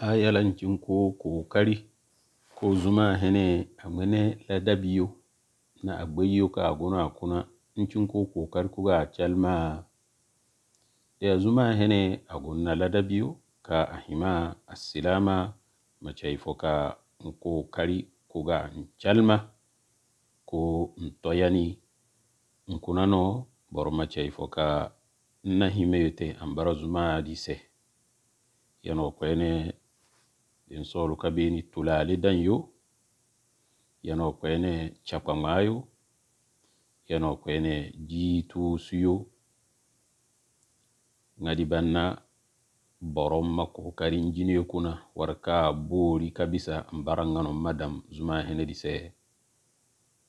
ayalancinko kokari ko zuma hene amene la ladabiyo na agbayo ka aguna akuna k'o kokari kuga calma ya zuma hene agunna la dabiyo ka ahima asilama macaifo ka nkokari kuga ncalma ko ntoyani nkunano boro macaifo ka nnahimeyo a ambara zuma dise yano kwene ɗin solu kabini tulali danyu yano kwene chapamayu yano kwene jitu suyu ngadi banna borom mako kari njiniyo kuna warka buri kabisa mbara ngano madam zuma hene di se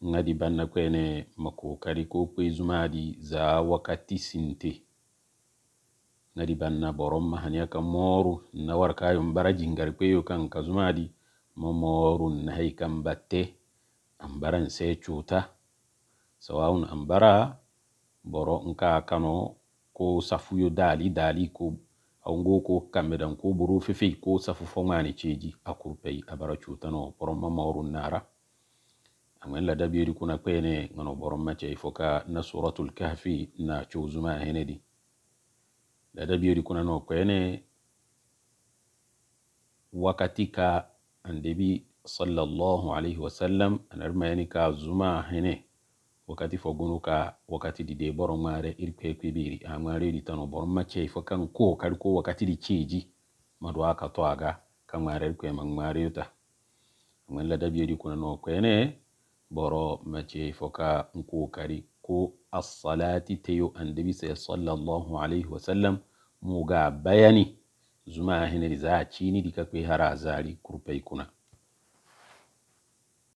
ngadi banna kwene mako kari kukwe zuma di za wakati sinti nadi banna borom ma hani yaka mooru na war kayum bara jingari kweyo kan kazumadi ma mooru na hay kan batte an baran se cuta sawawun an bara boro nka kano ko safuyo dali dali ko ango ko kambe dan ko buru fifi ko safu fomani ceji akurpe abara cuta no borom ma mooru nara amen la dabiyeri kuna kwene ngano borom ma cey foka na suratul kahfi na cuzuma henedi dada biyori kuna no kwene wakati ka andebi sallallahu alaihi wasallam anarma yani ka zuma hene wakati fogunu ka wakati di deboro mare irkwe kwibiri a mare di tano boro mache ifo kan ko kari ko wakati di cheji madu aka to aga ka mare irkwe mang mare yuta mwen la dabi yori kuna no kwene boro mache ifo ka nko kari كو الصلاة تيو أندبي سي صلى الله عليه وسلم موغا بياني زما هنري زاچيني دي كاكوي هرازاري كروبيكونا